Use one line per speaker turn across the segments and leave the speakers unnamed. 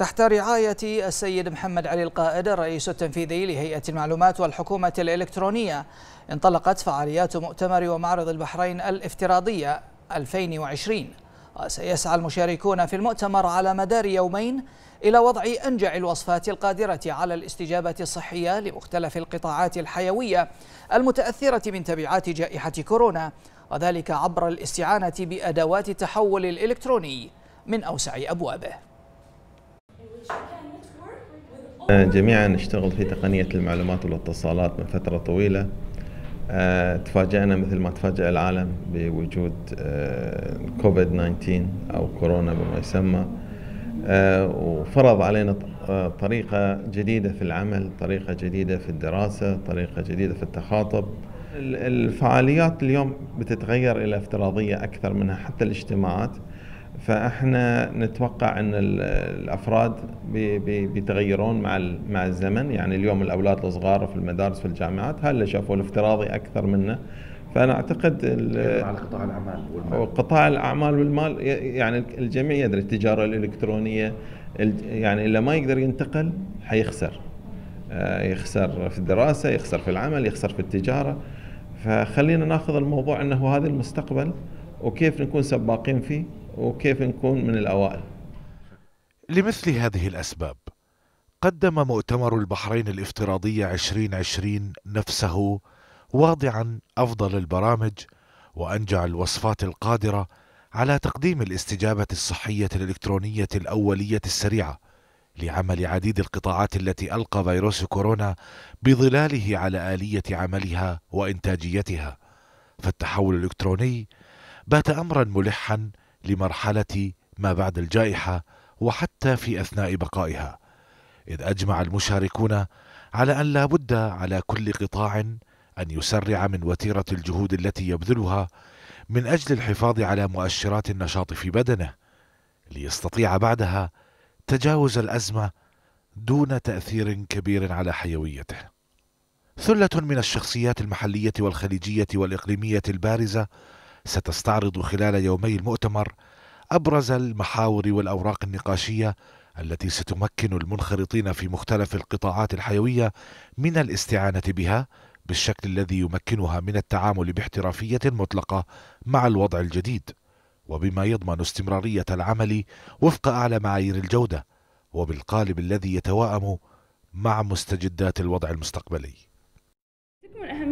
تحت رعاية السيد محمد علي القائد الرئيس التنفيذي لهيئة المعلومات والحكومة الإلكترونية انطلقت فعاليات مؤتمر ومعرض البحرين الافتراضية 2020 وسيسعى المشاركون في المؤتمر على مدار يومين إلى وضع أنجع الوصفات القادرة على الاستجابة الصحية لمختلف القطاعات الحيوية المتأثرة من تبعات جائحة كورونا وذلك عبر الاستعانة بأدوات التحول الإلكتروني من أوسع أبوابه
جميعا نشتغل في تقنية المعلومات والاتصالات من فترة طويلة آه، تفاجأنا مثل ما تفاجأ العالم بوجود آه، كوفيد 19 أو كورونا بما يسمى آه، وفرض علينا طريقة جديدة في العمل طريقة جديدة في الدراسة طريقة جديدة في التخاطب الفعاليات اليوم بتتغير إلى افتراضية أكثر منها حتى الاجتماعات فاحنا نتوقع ان الافراد بيتغيرون مع مع الزمن يعني اليوم الاولاد الصغار في المدارس في الجامعات هلا شافوا الافتراضي اكثر منه فانا اعتقد مع قطاع
الاعمال والمال
قطاع الاعمال والمال يعني الجميع يدري التجاره الالكترونيه يعني اللي ما يقدر ينتقل حيخسر آه، يخسر في الدراسه يخسر في العمل يخسر في التجاره فخلينا ناخذ الموضوع انه هذا المستقبل
وكيف نكون سباقين فيه وكيف نكون من الأوائل لمثل هذه الأسباب قدم مؤتمر البحرين الافتراضية 2020 نفسه واضعا أفضل البرامج وأنجع الوصفات القادرة على تقديم الاستجابة الصحية الإلكترونية الأولية السريعة لعمل عديد القطاعات التي ألقى فيروس كورونا بظلاله على آلية عملها وإنتاجيتها فالتحول الإلكتروني بات أمرا ملحا لمرحله ما بعد الجائحه وحتى في اثناء بقائها اذ اجمع المشاركون على ان لا بد على كل قطاع ان يسرع من وتيره الجهود التي يبذلها من اجل الحفاظ على مؤشرات النشاط في بدنه ليستطيع بعدها تجاوز الازمه دون تاثير كبير على حيويته ثله من الشخصيات المحليه والخليجيه والاقليميه البارزه ستستعرض خلال يومي المؤتمر أبرز المحاور والأوراق النقاشية التي ستمكن المنخرطين في مختلف القطاعات الحيوية من الاستعانة بها بالشكل الذي يمكنها من التعامل باحترافية مطلقة مع الوضع الجديد، وبما يضمن استمرارية العمل وفق أعلى معايير الجودة، وبالقالب الذي يتواءم مع مستجدات الوضع المستقبلي.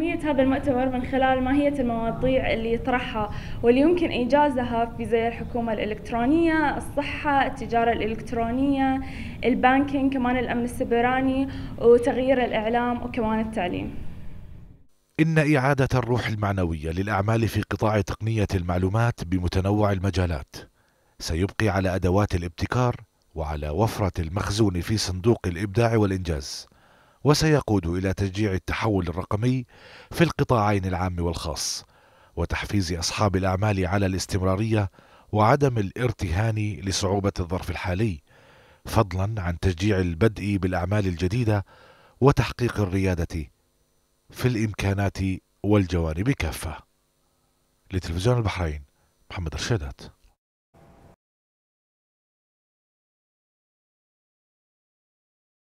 أهمية هذا المؤتمر من خلال ماهية المواضيع اللي يطرحها واللي يمكن إيجازها في زي الحكومة الإلكترونية، الصحة، التجارة الإلكترونية، البانكينج، كمان الأمن السبراني وتغيير الإعلام وكمان التعليم.
إن إعادة الروح المعنوية للأعمال في قطاع تقنية المعلومات بمتنوع المجالات سيبقي على أدوات الابتكار وعلى وفرة المخزون في صندوق الإبداع والإنجاز. وسيقود إلى تشجيع التحول الرقمي في القطاعين العام والخاص وتحفيز أصحاب الأعمال على الاستمرارية وعدم الارتهان لصعوبة الظرف الحالي فضلا عن تشجيع البدء بالأعمال الجديدة وتحقيق الريادة في الإمكانات والجوانب كافة لتلفزيون البحرين محمد الشدات